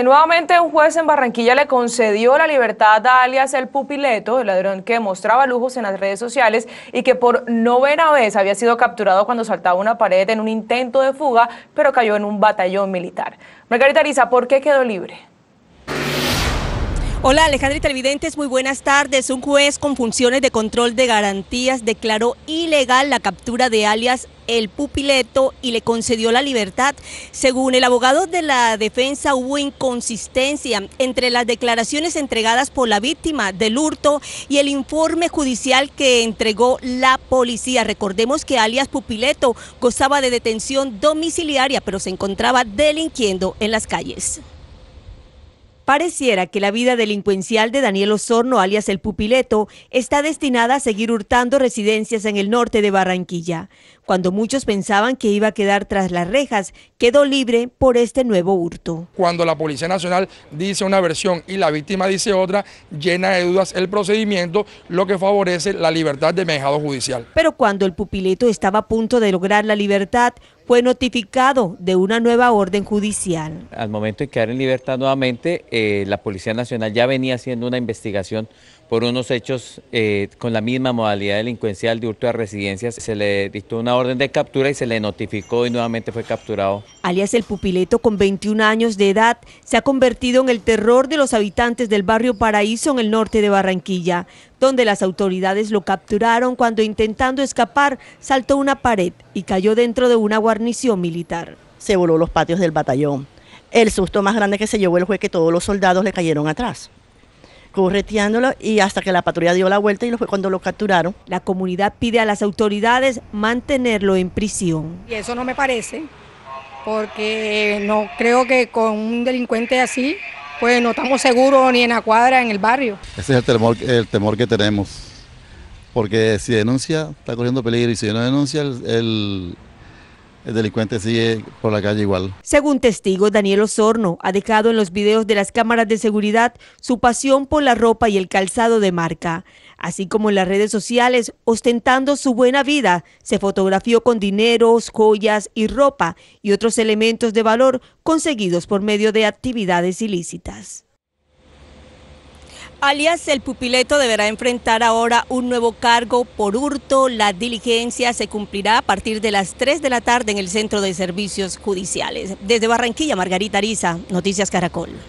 Este, nuevamente un juez en Barranquilla le concedió la libertad a alias el pupileto, el ladrón que mostraba lujos en las redes sociales y que por novena vez había sido capturado cuando saltaba una pared en un intento de fuga, pero cayó en un batallón militar. Margarita Lisa, ¿por qué quedó libre? Hola Alejandra y televidentes, muy buenas tardes. Un juez con funciones de control de garantías declaró ilegal la captura de alias El Pupileto y le concedió la libertad. Según el abogado de la defensa hubo inconsistencia entre las declaraciones entregadas por la víctima del hurto y el informe judicial que entregó la policía. Recordemos que alias Pupileto gozaba de detención domiciliaria pero se encontraba delinquiendo en las calles. Pareciera que la vida delincuencial de Daniel Osorno, alias el Pupileto, está destinada a seguir hurtando residencias en el norte de Barranquilla. Cuando muchos pensaban que iba a quedar tras las rejas, quedó libre por este nuevo hurto. Cuando la Policía Nacional dice una versión y la víctima dice otra, llena de dudas el procedimiento, lo que favorece la libertad de mejado judicial. Pero cuando el Pupileto estaba a punto de lograr la libertad, fue notificado de una nueva orden judicial. Al momento de quedar en libertad nuevamente, eh, la Policía Nacional ya venía haciendo una investigación por unos hechos eh, con la misma modalidad delincuencial de hurto a residencias. Se le dictó una orden de captura y se le notificó y nuevamente fue capturado. Alias el pupileto con 21 años de edad se ha convertido en el terror de los habitantes del barrio Paraíso en el norte de Barranquilla donde las autoridades lo capturaron cuando intentando escapar saltó una pared y cayó dentro de una guarnición militar. Se voló los patios del batallón. El susto más grande que se llevó el juez que todos los soldados le cayeron atrás correteándolo y hasta que la patrulla dio la vuelta y lo fue cuando lo capturaron. La comunidad pide a las autoridades mantenerlo en prisión. Y eso no me parece, porque no creo que con un delincuente así pues no estamos seguros ni en la cuadra, en el barrio. Ese es el temor, el temor que tenemos, porque si denuncia está corriendo peligro y si no denuncia el, el el delincuente sigue por la calle igual. Según testigo, Daniel Osorno ha dejado en los videos de las cámaras de seguridad su pasión por la ropa y el calzado de marca. Así como en las redes sociales, ostentando su buena vida, se fotografió con dineros, joyas y ropa y otros elementos de valor conseguidos por medio de actividades ilícitas. Alias el Pupileto deberá enfrentar ahora un nuevo cargo por hurto. La diligencia se cumplirá a partir de las 3 de la tarde en el Centro de Servicios Judiciales. Desde Barranquilla, Margarita Ariza, Noticias Caracol.